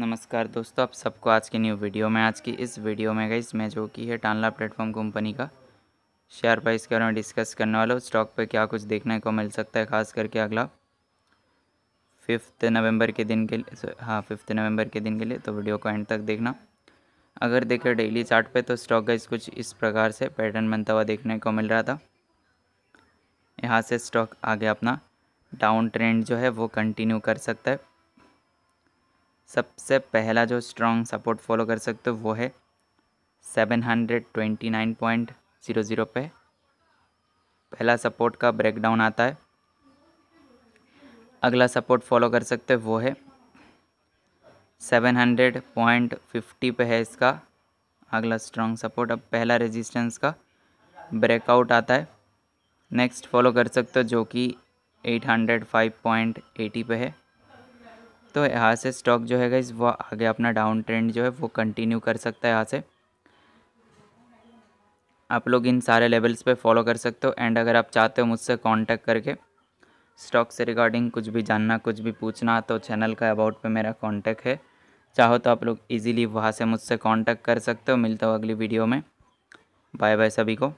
नमस्कार दोस्तों आप सबको आज की न्यू वीडियो में आज की इस वीडियो में गई इसमें जो कि है टानला प्लेटफॉर्म कंपनी का शेयर प्राइस के बारे में डिस्कस करने वाला हूँ स्टॉक पे क्या कुछ देखने को मिल सकता है खास करके अगला फिफ्थ नवंबर के दिन के लिए हाँ फिफ्थ नवंबर के दिन के लिए तो वीडियो को एंड तक देखना अगर देखें डेली चार्ट पे तो स्टॉक गाइज कुछ इस प्रकार से पैटर्न बनता हुआ देखने को मिल रहा था यहाँ से स्टॉक आगे अपना डाउन ट्रेंड जो है वो कंटिन्यू कर सकता है सबसे पहला जो स्ट्रॉन्ग सपोर्ट फॉलो कर सकते हो वो है seven hundred twenty nine point zero zero पे पहला सपोर्ट का ब्रेकडाउन आता है अगला सपोर्ट फॉलो कर सकते हो वो है सेवन हंड्रेड पॉइंट फिफ्टी पे है इसका अगला स्ट्रॉन्ग सपोर्ट अब पहला रेजिस्टेंस का ब्रेकआउट आता है नेक्स्ट फॉलो कर सकते हो जो कि eight hundred five point eighty पे है तो यहाँ से स्टॉक जो है गाइज वो आगे अपना डाउन ट्रेंड जो है वो कंटिन्यू कर सकता है यहाँ से आप लोग इन सारे लेवल्स पे फॉलो कर सकते हो एंड अगर आप चाहते हो मुझसे कांटेक्ट करके स्टॉक से रिगार्डिंग कुछ भी जानना कुछ भी पूछना तो चैनल का अबाउट पे मेरा कांटेक्ट है चाहो तो आप लोग इजीली वहाँ से मुझसे कांटेक्ट कर सकते हो मिलता हो अगली वीडियो में बाय बाय सभी को